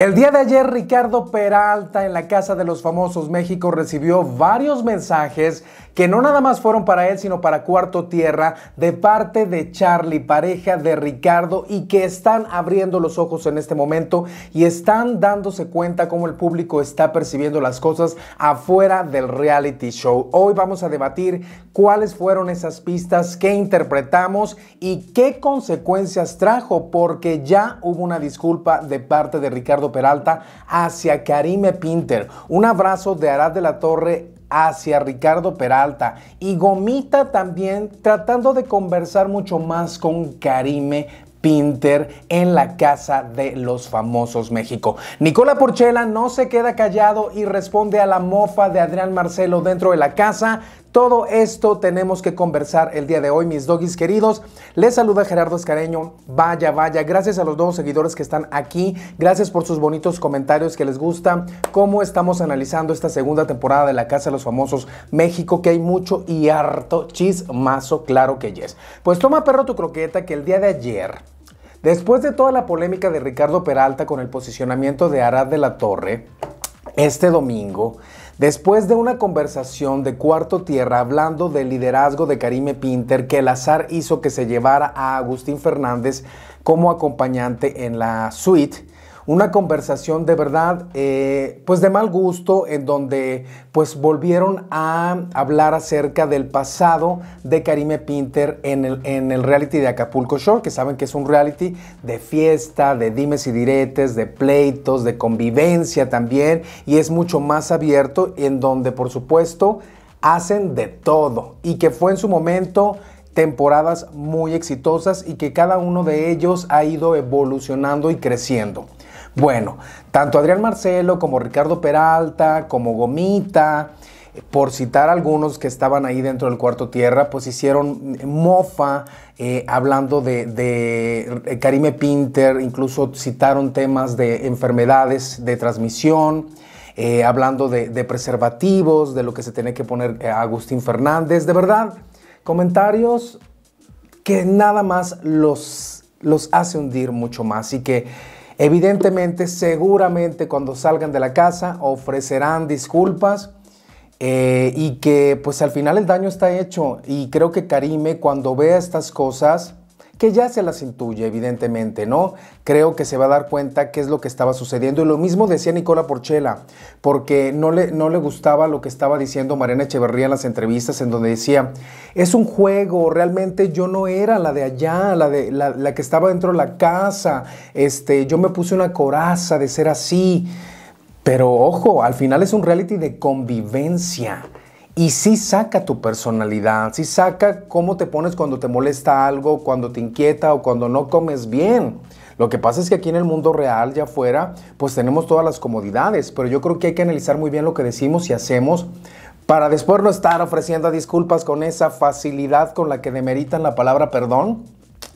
El día de ayer Ricardo Peralta en la Casa de los Famosos México recibió varios mensajes que no nada más fueron para él, sino para Cuarto Tierra, de parte de Charlie, pareja de Ricardo, y que están abriendo los ojos en este momento y están dándose cuenta cómo el público está percibiendo las cosas afuera del reality show. Hoy vamos a debatir cuáles fueron esas pistas, que interpretamos y qué consecuencias trajo, porque ya hubo una disculpa de parte de Ricardo Peralta hacia Karime Pinter. Un abrazo de Arad de la Torre hacia Ricardo Peralta y Gomita también tratando de conversar mucho más con Karime Pinter en la casa de los famosos México. Nicola Porchela no se queda callado y responde a la mofa de Adrián Marcelo dentro de la casa. Todo esto tenemos que conversar el día de hoy, mis doggies queridos. Les saluda Gerardo Escareño. Vaya, vaya, gracias a los nuevos seguidores que están aquí. Gracias por sus bonitos comentarios que les gusta. Cómo estamos analizando esta segunda temporada de La Casa de los Famosos México, que hay mucho y harto chismazo, claro que yes. Pues toma perro tu croqueta que el día de ayer Después de toda la polémica de Ricardo Peralta con el posicionamiento de Arad de la Torre, este domingo Después de una conversación de Cuarto Tierra hablando del liderazgo de Karime Pinter, que el azar hizo que se llevara a Agustín Fernández como acompañante en la suite, una conversación de verdad, eh, pues de mal gusto, en donde pues volvieron a hablar acerca del pasado de Karime Pinter en el, en el reality de Acapulco Shore, que saben que es un reality de fiesta, de dimes y diretes, de pleitos, de convivencia también, y es mucho más abierto, en donde por supuesto hacen de todo, y que fue en su momento temporadas muy exitosas y que cada uno de ellos ha ido evolucionando y creciendo. Bueno, tanto Adrián Marcelo como Ricardo Peralta, como Gomita, por citar algunos que estaban ahí dentro del cuarto tierra, pues hicieron mofa eh, hablando de, eh, Karime Pinter, incluso citaron temas de enfermedades de transmisión. Eh, hablando de, preservativos, de lo que se tiene que poner Agustín Fernández, de verdad, comentarios que nada más los, los hace hundir mucho más y que Evidentemente, seguramente cuando salgan de la casa ofrecerán disculpas eh, y que pues al final el daño está hecho. Y creo que Karime cuando vea estas cosas que ya se las intuye, evidentemente, ¿no? Creo que se va a dar cuenta qué es lo que estaba sucediendo. Y lo mismo decía Nicola Porchela, porque no le, no le gustaba lo que estaba diciendo Mariana Echeverría en las entrevistas, en donde decía, es un juego, realmente yo no era la de allá, la, de, la, que estaba dentro de la casa, este, yo me puse una coraza de ser así. Pero ojo, al final es un reality de convivencia. Y sí saca tu personalidad, sí saca cómo te pones cuando te molesta algo, cuando te inquieta o cuando no comes bien. Lo que pasa es que aquí en el mundo real, ya afuera, pues tenemos todas las comodidades, pero yo creo que hay que analizar muy bien lo que decimos y hacemos para después no estar ofreciendo disculpas con esa facilidad con la que demeritan la palabra perdón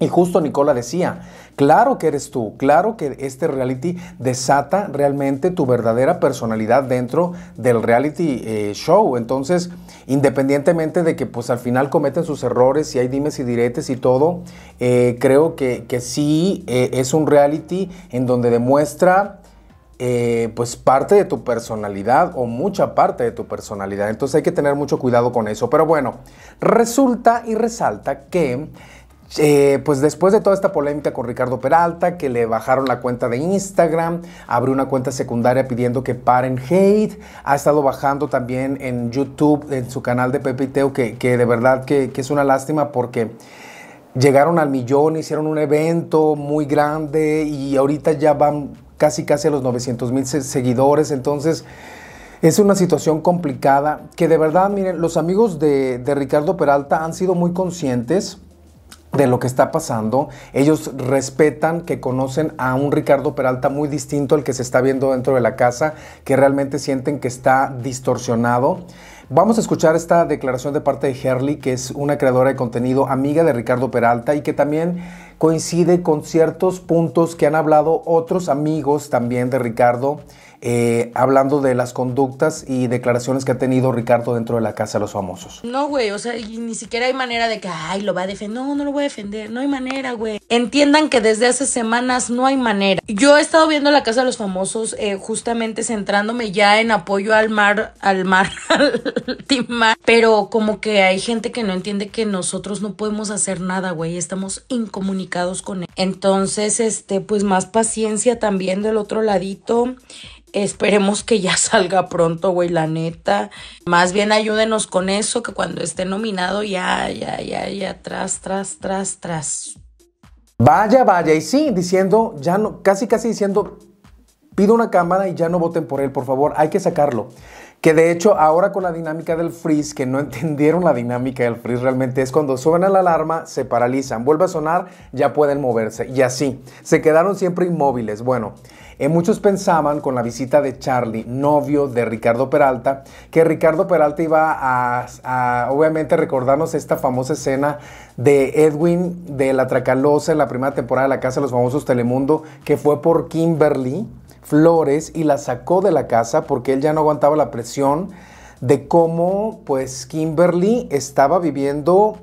y justo Nicola decía, claro que eres tú, claro que este reality desata realmente tu verdadera personalidad dentro del reality eh, show. Entonces, independientemente de que pues al final cometen sus errores y hay dimes y diretes y todo, eh, creo que, sí eh, es un reality en donde demuestra... pues parte de tu personalidad o mucha parte de tu personalidad. Entonces hay que tener mucho cuidado con eso. Pero bueno, resulta y resalta que eh, pues después de toda esta polémica con Ricardo Peralta, que le bajaron la cuenta de Instagram, abrió una cuenta secundaria pidiendo que paren hate, ha estado bajando también en YouTube, en su canal de Pepe y Teo, que, de verdad que, es una lástima porque llegaron al millón, hicieron un evento muy grande y ahorita ya van casi casi a los 900 mil seguidores, entonces... Es una situación complicada que de verdad, miren, los amigos de Ricardo Peralta han sido muy conscientes de lo que está pasando. Ellos respetan que conocen a un Ricardo Peralta muy distinto al que se está viendo dentro de la casa, que realmente sienten que está distorsionado. Vamos a escuchar esta declaración de parte de Herley, que es una creadora de contenido amiga de Ricardo Peralta y que también coincide con ciertos puntos que han hablado otros amigos también de Ricardo, eh, hablando de las conductas y declaraciones que ha tenido Ricardo dentro de la Casa de los Famosos. No, güey, o sea, ni siquiera hay manera de que, ay, lo va a defender. No, no lo voy a defender, no hay manera, güey. Entiendan que desde hace semanas no hay manera. Yo he estado viendo la Casa de los Famosos eh, justamente centrándome ya en apoyo al mar, al mar, al timar, pero como que hay gente que no entiende que nosotros no podemos hacer nada, güey, estamos incomunicados con Entonces, este, pues más paciencia también del otro ladito. Esperemos que ya salga pronto, güey, la neta. Más bien ayúdenos con eso, que cuando esté nominado ya, ya, ya, ya, tras, tras, tras, tras. Vaya, vaya, y sí, diciendo, ya no, casi, casi diciendo, Pido una cámara y ya no voten por él, por favor, hay que sacarlo. Que de hecho ahora con la dinámica del freeze, que no entendieron la dinámica del freeze realmente, es cuando suena la alarma, se paralizan, vuelve a sonar, ya pueden moverse. Y así, se quedaron siempre inmóviles. Bueno, eh, muchos pensaban con la visita de Charlie, novio de Ricardo Peralta, que Ricardo Peralta iba a, a obviamente recordarnos esta famosa escena de Edwin de la Tracalosa en la primera temporada de La Casa de los Famosos Telemundo, que fue por Kimberly flores y la sacó de la casa porque él ya no aguantaba la presión de cómo pues Kimberly estaba viviendo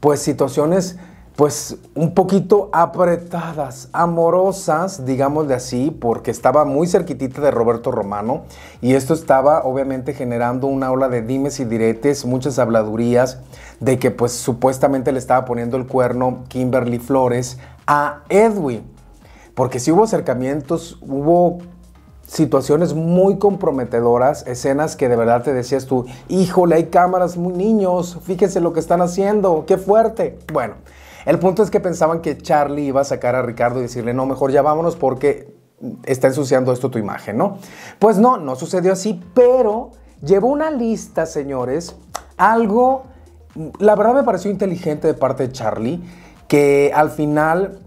pues situaciones pues un poquito apretadas, amorosas, de así, porque estaba muy cerquitita de Roberto Romano y esto estaba obviamente generando una ola de dimes y diretes, muchas habladurías de que pues supuestamente le estaba poniendo el cuerno Kimberly Flores a Edwin. Porque si hubo acercamientos, hubo situaciones muy comprometedoras, escenas que de verdad te decías tú, híjole, hay cámaras muy niños, fíjense lo que están haciendo, qué fuerte. Bueno, el punto es que pensaban que Charlie iba a sacar a Ricardo y decirle, no, mejor ya vámonos porque está ensuciando esto tu imagen, ¿no? Pues no, no sucedió así, pero llevó una lista, señores, algo, la verdad me pareció inteligente de parte de Charlie, que al final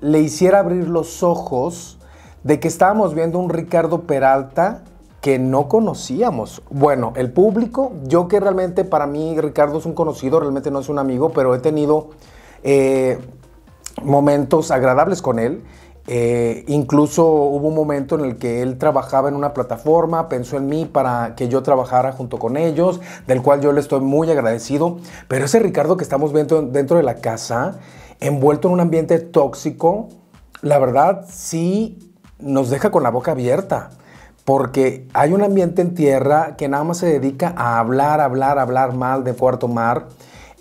le hiciera abrir los ojos de que estábamos viendo un Ricardo Peralta que no conocíamos. Bueno, el público, yo que realmente para mí Ricardo es un conocido, realmente no es un amigo, pero he tenido eh, momentos agradables con él. Eh, incluso hubo un momento en el que él trabajaba en una plataforma, pensó en mí para que yo trabajara junto con ellos, del cual yo le estoy muy agradecido. Pero ese Ricardo que estamos viendo dentro de la casa, envuelto en un ambiente tóxico, la verdad sí nos deja con la boca abierta, porque hay un ambiente en tierra que nada más se dedica a hablar, hablar, hablar mal de Puerto Mar,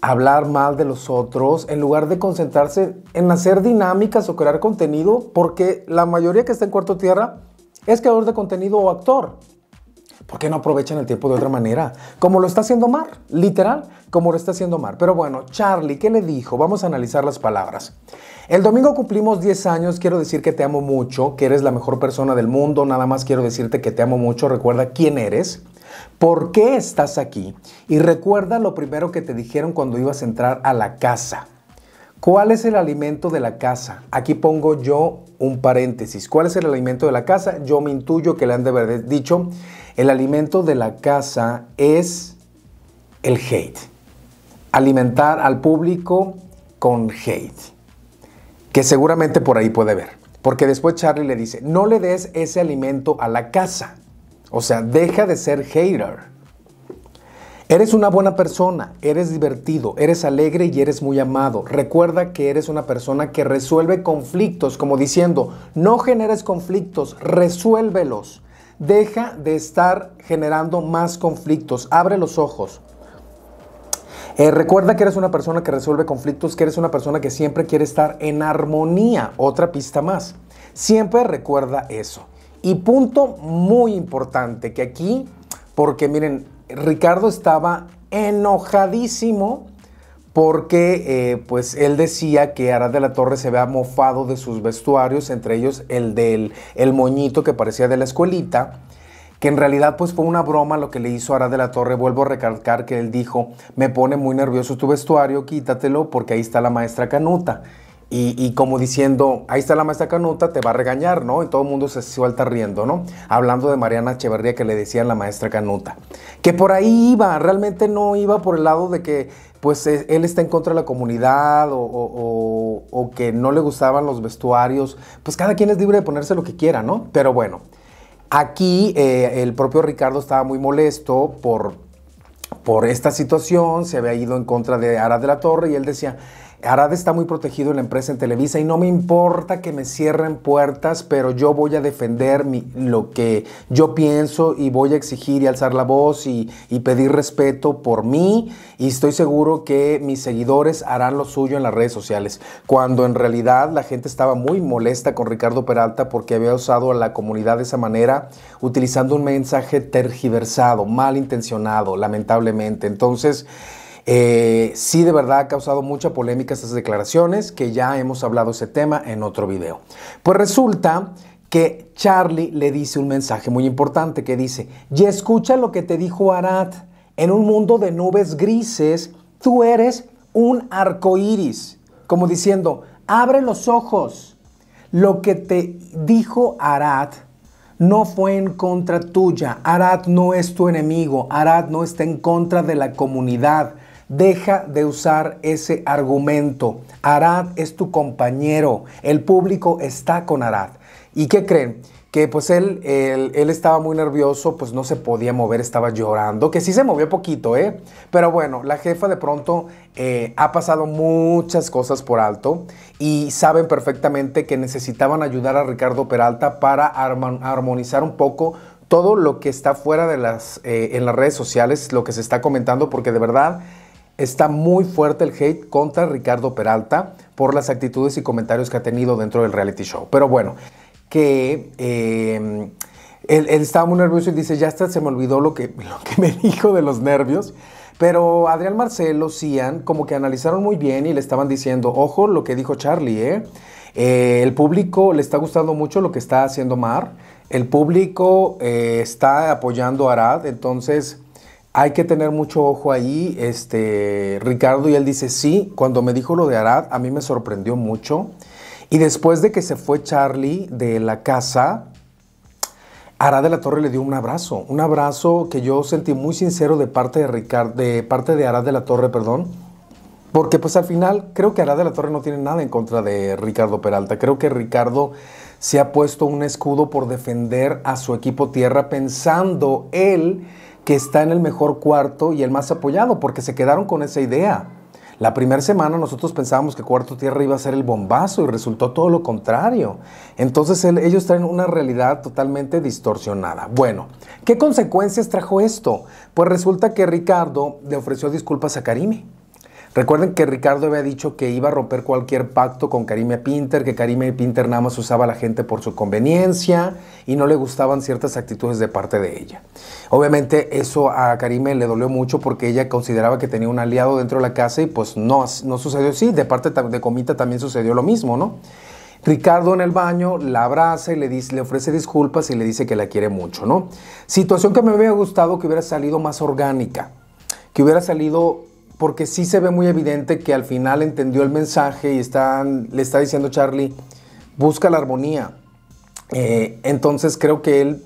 hablar mal de los otros, en lugar de concentrarse en hacer dinámicas o crear contenido, porque la mayoría que está en Cuarto Tierra es creador de contenido o actor. ¿Por qué no aprovechan el tiempo de otra manera? Como lo está haciendo Mar, literal, como lo está haciendo Mar. Pero bueno, Charlie, ¿qué le dijo? Vamos a analizar las palabras. El domingo cumplimos 10 años, quiero decir que te amo mucho, que eres la mejor persona del mundo, nada más quiero decirte que te amo mucho, recuerda quién eres, por qué estás aquí y recuerda lo primero que te dijeron cuando ibas a entrar a la casa. ¿Cuál es el alimento de la casa? Aquí pongo yo un paréntesis. ¿Cuál es el alimento de la casa? Yo me intuyo que le han de haber dicho, el alimento de la casa es el hate. Alimentar al público con hate. Que seguramente por ahí puede ver. Porque después Charlie le dice, no le des ese alimento a la casa. O sea, deja de ser hater. Eres una buena persona, eres divertido, eres alegre y eres muy amado. Recuerda que eres una persona que resuelve conflictos, como diciendo, no generes conflictos, resuélvelos. Deja de estar generando más conflictos, abre los ojos. Eh, recuerda que eres una persona que resuelve conflictos, que eres una persona que siempre quiere estar en armonía. Otra pista más. Siempre recuerda eso. Y punto muy importante, que aquí, porque miren, Ricardo estaba enojadísimo porque eh, pues él decía que Ara de la Torre se había mofado de sus vestuarios, entre ellos el del moñito que parecía de la escuelita, que en realidad pues fue una broma lo que le hizo Ara de la Torre. Vuelvo a recalcar que él dijo, me pone muy nervioso tu vestuario, quítatelo porque ahí está la maestra Canuta. Y, como diciendo, ahí está la maestra Canuta, te va a regañar, ¿no? Y todo el mundo se suelta riendo, ¿no? Hablando de Mariana Echeverría que le decían la maestra Canuta. Que por ahí iba, realmente no iba por el lado de que pues e, él está en contra de la comunidad o, que no le gustaban los vestuarios. Pues cada quien es libre de ponerse lo que quiera, ¿no? Pero bueno, aquí eh, el propio Ricardo estaba muy molesto por, por esta situación, se había ido en contra de Ara de la Torre y él decía Arad está muy protegido en la empresa en Televisa y no me importa que me cierren puertas, pero yo voy a defender mi, lo que yo pienso y voy a exigir y alzar la voz y, y pedir respeto por mí y estoy seguro que mis seguidores harán lo suyo en las redes sociales. Cuando en realidad la gente estaba muy molesta con Ricardo Peralta porque había usado a la comunidad de esa manera, utilizando un mensaje tergiversado, malintencionado, lamentablemente. Entonces, eh, sí, de verdad ha causado mucha polémica estas declaraciones, que ya hemos hablado ese tema en otro video. Pues resulta que Charlie le dice un mensaje muy importante que dice, y escucha lo que te dijo Arad, en un mundo de nubes grises, tú eres un arco iris, como diciendo, abre los ojos, lo que te dijo Arad no fue en contra tuya. Arad no es tu enemigo. Arad no está en contra de la comunidad. Deja de usar ese argumento. Arad es tu compañero. El público está con Arad. ¿Y qué creen? Que pues él, él, estaba muy nervioso, pues no se podía mover, estaba llorando, que sí se movió poquito, ¿eh? Pero bueno, la jefa de pronto eh, ha pasado muchas cosas por alto y saben perfectamente que necesitaban ayudar a Ricardo Peralta para armonizar un poco todo lo que está fuera de las, eh, en las redes sociales, lo que se está comentando, porque de verdad Está muy fuerte el hate contra Ricardo Peralta por las actitudes y comentarios que ha tenido dentro del reality show. Pero bueno, que em, él, estaba muy nervioso y dice, ya está, se me olvidó lo que, me dijo de los nervios. Pero Adrián Marcelo, Cian, como que analizaron muy bien y le estaban diciendo, ojo lo que dijo Charlie, ¿eh? Eh, el público le está gustando mucho lo que está haciendo Mar, el público eh, está apoyando a Arad, entonces hay que tener mucho ojo ahí. Este, Ricardo, y él dice, sí, cuando me dijo lo de Arad, a mí me sorprendió mucho. Y después de que se fue Charlie de la casa, Arad de la Torre le dio un abrazo, un abrazo que yo sentí muy sincero de parte de Ricardo, de parte de Arad de la Torre, perdón, porque pues al final creo que Arad de la Torre no tiene nada en contra de Ricardo Peralta. Creo que Ricardo se ha puesto un escudo por defender a su equipo tierra pensando él que está en el mejor cuarto y el más apoyado, porque se quedaron con esa idea. La primera semana nosotros pensábamos que Cuarto Tierra iba a ser el bombazo y resultó todo lo contrario. Entonces ellos traen una realidad totalmente distorsionada. Bueno, ¿qué consecuencias trajo esto? Pues resulta que Ricardo le ofreció disculpas a Karime. Recuerden que Ricardo había dicho que iba a romper cualquier pacto con Karime Pinter, que Karime Pinter nada más usaba a la gente por su conveniencia y no le gustaban ciertas actitudes de parte de ella. Obviamente eso a Karime le dolió mucho porque ella consideraba que tenía un aliado dentro de la casa y pues no, no sucedió así. De parte de Comita también sucedió lo mismo, ¿no? Ricardo en el baño la abraza y le, dice, le ofrece disculpas y le dice que la quiere mucho, ¿no? Situación que me hubiera gustado que hubiera salido más orgánica, que hubiera salido porque sí se ve muy evidente que al final entendió el mensaje y le está diciendo Charlie, busca la armonía. Eh, entonces creo que él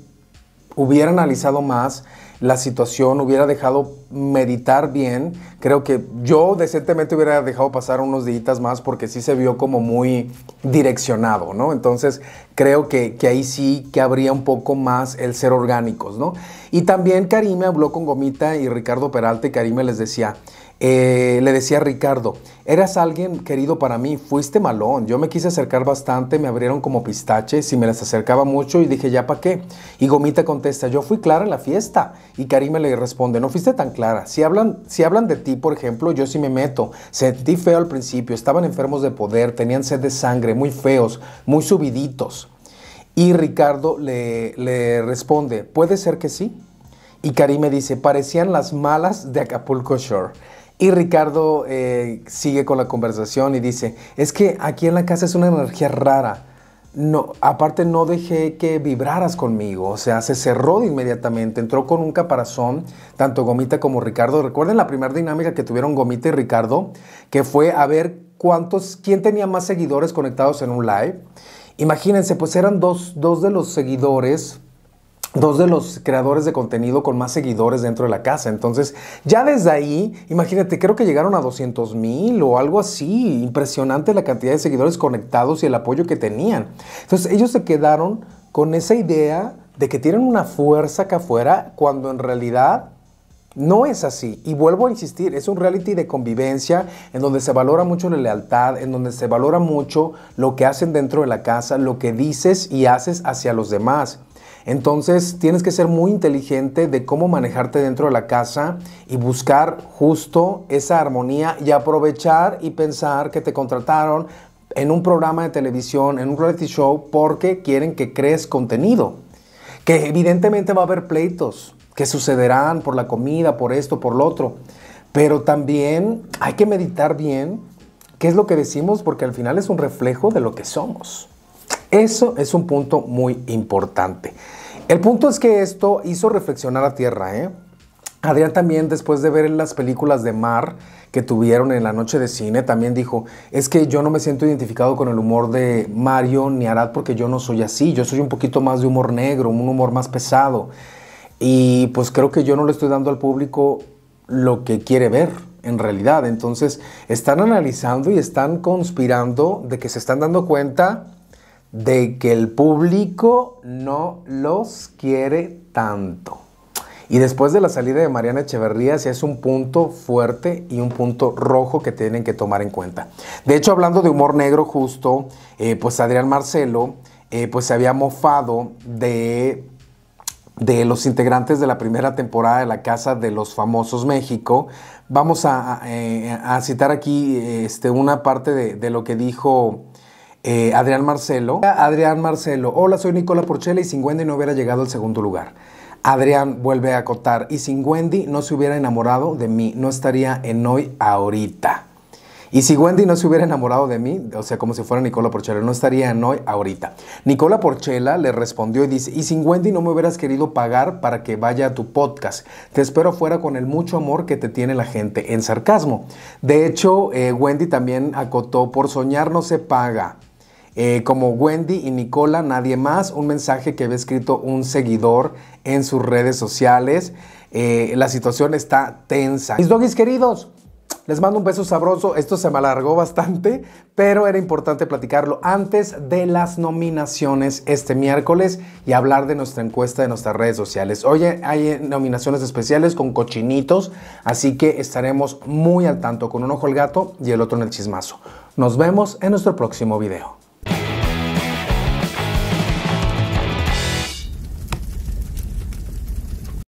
hubiera analizado más la situación, hubiera dejado meditar bien. Creo que yo decentemente hubiera dejado pasar unos días más porque sí se vio como muy direccionado, ¿no? Entonces creo que, ahí sí que habría un poco más el ser orgánicos, ¿no? Y también Karime habló con Gomita y Ricardo Peralta y Karime les decía, eh, le decía Ricardo, eras alguien querido para mí, fuiste malón, yo me quise acercar bastante, me abrieron como pistaches y me las acercaba mucho y dije, ¿ya para qué? Y Gomita contesta, yo fui clara en la fiesta. Y Karime le responde, no fuiste tan clara, si hablan, si hablan de ti, por ejemplo, yo sí me meto, sentí feo al principio, estaban enfermos de poder, tenían sed de sangre, muy feos, muy subiditos. Y Ricardo le, le responde, puede ser que sí. Y Karime dice, parecían las malas de Acapulco Shore. Y Ricardo eh, sigue con la conversación y dice, es que aquí en la casa es una energía rara. No, aparte no dejé que vibraras conmigo, o sea, se cerró de inmediatamente, entró con un caparazón, tanto Gomita como Ricardo. Recuerden la primera dinámica que tuvieron Gomita y Ricardo, que fue a ver cuántos, quién tenía más seguidores conectados en un live. Imagínense, pues eran dos, dos de los seguidores dos de los creadores de contenido con más seguidores dentro de la casa. Entonces, ya desde ahí, imagínate, creo que llegaron a 200 mil o algo así. Impresionante la cantidad de seguidores conectados y el apoyo que tenían. Entonces, ellos se quedaron con esa idea de que tienen una fuerza acá afuera cuando en realidad no es así. Y vuelvo a insistir, es un reality de convivencia en donde se valora mucho la lealtad, en donde se valora mucho lo que hacen dentro de la casa, lo que dices y haces hacia los demás. Entonces tienes que ser muy inteligente de cómo manejarte dentro de la casa y buscar justo esa armonía y aprovechar y pensar que te contrataron en un programa de televisión, en un reality show, porque quieren que crees contenido. Que evidentemente va a haber pleitos que sucederán por la comida, por esto, por lo otro. Pero también hay que meditar bien qué es lo que decimos porque al final es un reflejo de lo que somos. Eso es un punto muy importante. El punto es que esto hizo reflexionar a Tierra, ¿eh? Adrián también, después de ver las películas de Mar que tuvieron en la noche de cine, también dijo, es que yo no me siento identificado con el humor de Mario ni Arad porque yo no soy así, yo soy un poquito más de humor negro, un humor más pesado. Y pues creo que yo no le estoy dando al público lo que quiere ver en realidad. Entonces, están analizando y están conspirando de que se están dando cuenta de que el público no los quiere tanto. Y después de la salida de Mariana Echeverría, sí es un punto fuerte y un punto rojo que tienen que tomar en cuenta. De hecho, hablando de humor negro justo, eh, pues Adrián Marcelo eh, pues se había mofado de, de los integrantes de la primera temporada de La Casa de los Famosos México. Vamos a, eh, citar aquí este, una parte de, de lo que dijo eh, Adrián Marcelo. Adrián Marcelo, hola, soy Nicola Porchela y sin Wendy no hubiera llegado al segundo lugar. Adrián vuelve a acotar, y sin Wendy no se hubiera enamorado de mí, no estaría en hoy ahorita. Y si Wendy no se hubiera enamorado de mí, o sea, como si fuera Nicola Porchela, no estaría en hoy ahorita. Nicola Porchela le respondió y dice, y sin Wendy no me hubieras querido pagar para que vaya a tu podcast. Te espero fuera con el mucho amor que te tiene la gente en sarcasmo. De hecho, eh, Wendy también acotó, por soñar no se paga. Eh, como Wendy y Nicola, nadie más, un mensaje que había escrito un seguidor en sus redes sociales. Eh, la situación está tensa. Mis doggies queridos, les mando un beso sabroso. Esto se me alargó bastante, pero era importante platicarlo antes de las nominaciones este miércoles y hablar de nuestra encuesta de nuestras redes sociales. Oye, hay eh, nominaciones especiales con cochinitos, así que estaremos muy al tanto con un ojo al gato y el otro en el chismazo. Nos vemos en nuestro próximo video.